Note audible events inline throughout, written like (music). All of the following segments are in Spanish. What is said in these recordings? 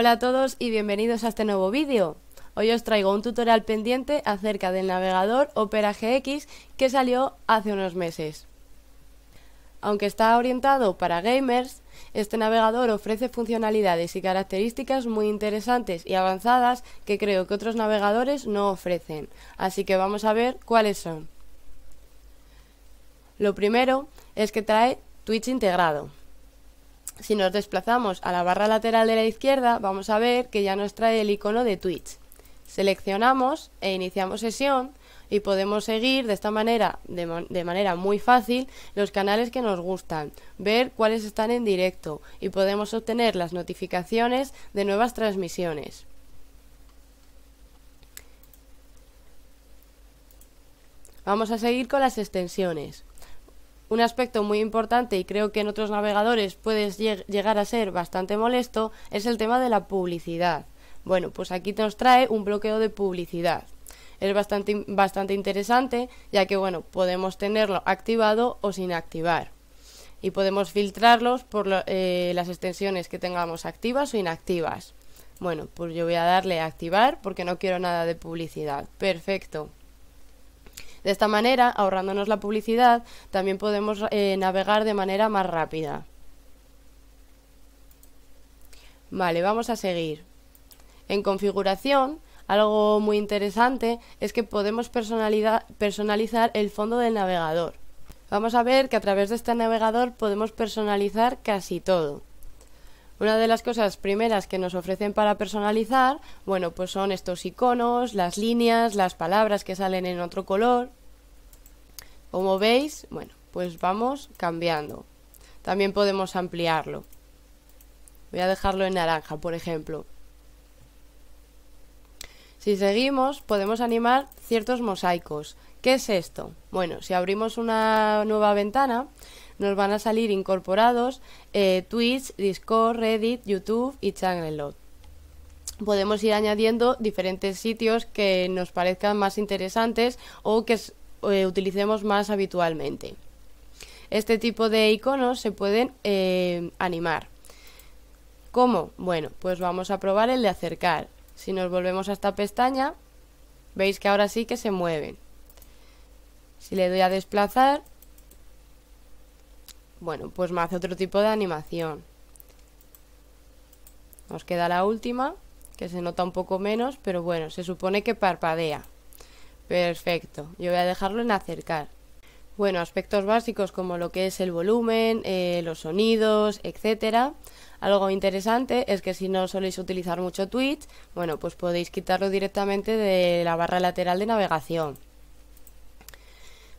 Hola a todos y bienvenidos a este nuevo vídeo. Hoy os traigo un tutorial pendiente acerca del navegador Opera GX que salió hace unos meses. Aunque está orientado para gamers, este navegador ofrece funcionalidades y características muy interesantes y avanzadas que creo que otros navegadores no ofrecen, así que vamos a ver cuáles son. Lo primero es que trae Twitch integrado. Si nos desplazamos a la barra lateral de la izquierda, vamos a ver que ya nos trae el icono de Twitch. Seleccionamos e iniciamos sesión y podemos seguir de esta manera, de, manera muy fácil, los canales que nos gustan, ver cuáles están en directo y podemos obtener las notificaciones de nuevas transmisiones. Vamos a seguir con las extensiones un aspecto muy importante y creo que en otros navegadores puedes llegar a ser bastante molesto es el tema de la publicidad. Bueno, pues aquí nos trae un bloqueo de publicidad. Es bastante, bastante interesante ya que bueno, podemos tenerlo activado o sin activar. Y podemos filtrarlos por eh, las extensiones que tengamos activas o inactivas. Bueno, pues yo voy a darle a activar porque no quiero nada de publicidad. Perfecto. De esta manera, ahorrándonos la publicidad, también podemos eh, navegar de manera más rápida. Vale, vamos a seguir. En configuración, algo muy interesante es que podemos personalizar el fondo del navegador. Vamos a ver que a través de este navegador podemos personalizar casi todo. Una de las cosas primeras que nos ofrecen para personalizar, bueno, pues son estos iconos, las líneas, las palabras que salen en otro color. Como veis, bueno, pues vamos cambiando. También podemos ampliarlo. Voy a dejarlo en naranja, por ejemplo. Si seguimos, podemos animar ciertos mosaicos. ¿Qué es esto? Bueno, si abrimos una nueva ventana, nos van a salir incorporados eh, Twitch, Discord, Reddit, YouTube y Changelot. Podemos ir añadiendo diferentes sitios que nos parezcan más interesantes o que eh, utilicemos más habitualmente. Este tipo de iconos se pueden eh, animar. ¿Cómo? Bueno, pues vamos a probar el de acercar. Si nos volvemos a esta pestaña, veis que ahora sí que se mueven. Si le doy a desplazar, bueno, pues me hace otro tipo de animación. Nos queda la última, que se nota un poco menos, pero bueno, se supone que parpadea. Perfecto, yo voy a dejarlo en acercar. Bueno, aspectos básicos como lo que es el volumen, eh, los sonidos, etcétera. Algo interesante es que si no soléis utilizar mucho Twitch, bueno, pues podéis quitarlo directamente de la barra lateral de navegación.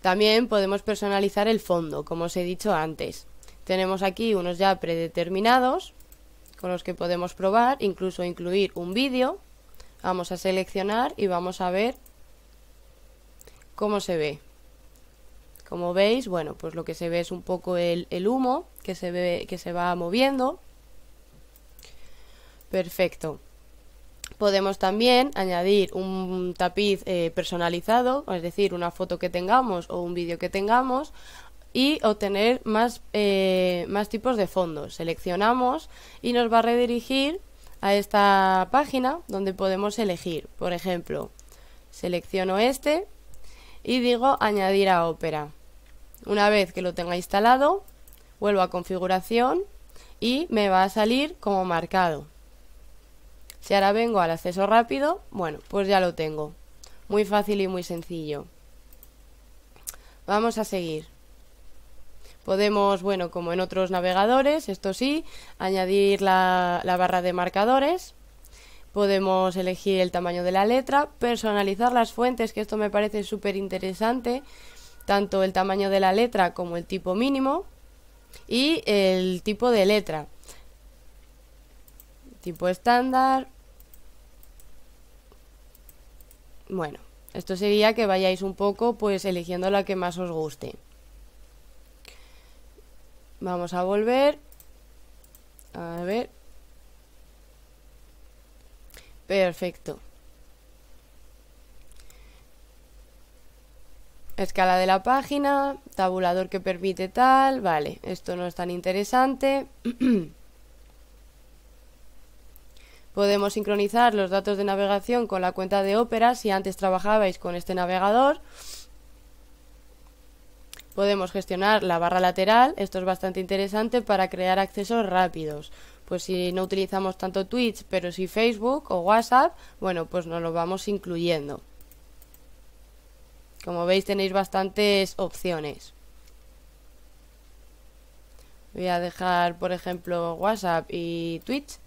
También podemos personalizar el fondo, como os he dicho antes. Tenemos aquí unos ya predeterminados con los que podemos probar, incluso incluir un vídeo. Vamos a seleccionar y vamos a ver cómo se ve. Como veis, bueno, pues lo que se ve es un poco el, el humo que se, ve, que se va moviendo. Perfecto. Podemos también añadir un tapiz eh, personalizado, es decir, una foto que tengamos o un vídeo que tengamos y obtener más, eh, más tipos de fondos. Seleccionamos y nos va a redirigir a esta página donde podemos elegir. Por ejemplo, selecciono este y digo añadir a Opera. Una vez que lo tenga instalado, vuelvo a configuración y me va a salir como marcado. Si ahora vengo al acceso rápido, bueno, pues ya lo tengo. Muy fácil y muy sencillo. Vamos a seguir. Podemos, bueno, como en otros navegadores, esto sí, añadir la, barra de marcadores. Podemos elegir el tamaño de la letra, personalizar las fuentes, que esto me parece súper interesante, tanto el tamaño de la letra como el tipo mínimo y el tipo de letra tipo estándar, Bueno, esto sería que vayáis un poco pues eligiendo la que más os guste. Vamos a volver. A ver. Perfecto. Escala de la página, tabulador que permite tal, vale, esto no es tan interesante. (clears throat) Podemos sincronizar los datos de navegación con la cuenta de Opera si antes trabajabais con este navegador. Podemos gestionar la barra lateral, esto es bastante interesante para crear accesos rápidos. Pues si no utilizamos tanto Twitch, pero si Facebook o WhatsApp, bueno, pues nos lo vamos incluyendo. Como veis tenéis bastantes opciones. Voy a dejar, por ejemplo, WhatsApp y Twitch.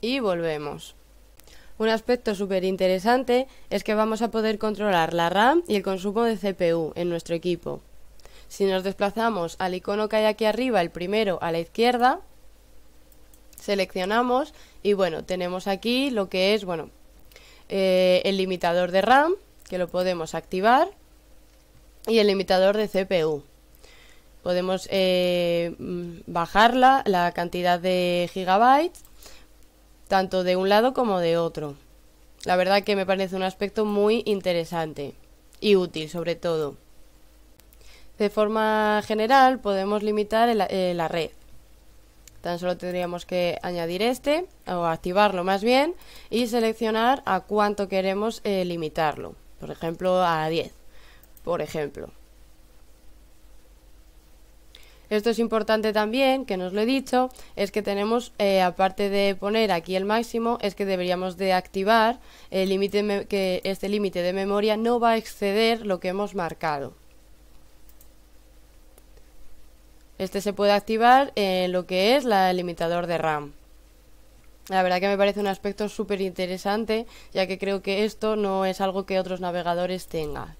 y volvemos. Un aspecto súper interesante es que vamos a poder controlar la RAM y el consumo de CPU en nuestro equipo. Si nos desplazamos al icono que hay aquí arriba, el primero a la izquierda, seleccionamos y bueno, tenemos aquí lo que es bueno eh, el limitador de RAM, que lo podemos activar, y el limitador de CPU. Podemos eh, bajarla bajar la, la cantidad de gigabytes tanto de un lado como de otro. La verdad que me parece un aspecto muy interesante y útil sobre todo. De forma general podemos limitar la red. Tan solo tendríamos que añadir este, o activarlo más bien, y seleccionar a cuánto queremos eh, limitarlo. Por ejemplo, a 10. Por ejemplo. Esto es importante también, que nos lo he dicho, es que tenemos, eh, aparte de poner aquí el máximo, es que deberíamos de activar el límite que este límite de memoria no va a exceder lo que hemos marcado. Este se puede activar en lo que es la, el limitador de RAM. La verdad que me parece un aspecto súper interesante, ya que creo que esto no es algo que otros navegadores tengan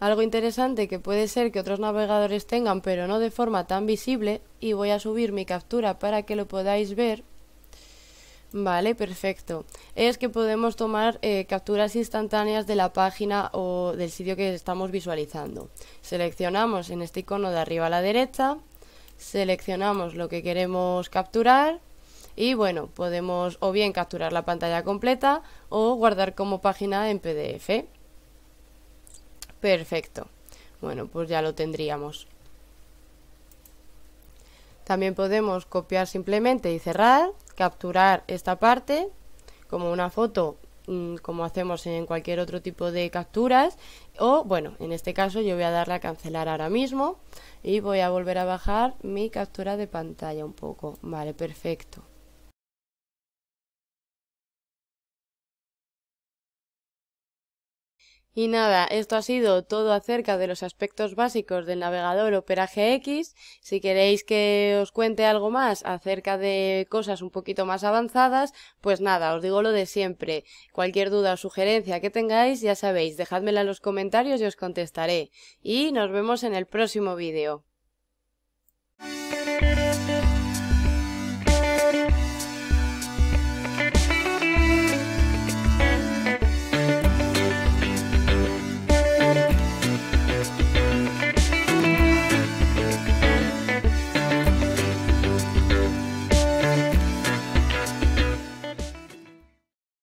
algo interesante que puede ser que otros navegadores tengan, pero no de forma tan visible, y voy a subir mi captura para que lo podáis ver. Vale, perfecto. Es que podemos tomar eh, capturas instantáneas de la página o del sitio que estamos visualizando. Seleccionamos en este icono de arriba a la derecha, seleccionamos lo que queremos capturar y bueno, podemos o bien capturar la pantalla completa o guardar como página en PDF. Perfecto. Bueno, pues ya lo tendríamos. También podemos copiar simplemente y cerrar, capturar esta parte como una foto mm, como hacemos en cualquier otro tipo de capturas o bueno, en este caso yo voy a darle a cancelar ahora mismo y voy a volver a bajar mi captura de pantalla un poco, vale, perfecto Y nada, esto ha sido todo acerca de los aspectos básicos del navegador Opera GX. Si queréis que os cuente algo más acerca de cosas un poquito más avanzadas, pues nada, os digo lo de siempre. Cualquier duda o sugerencia que tengáis, ya sabéis, dejádmela en los comentarios y os contestaré. Y nos vemos en el próximo vídeo.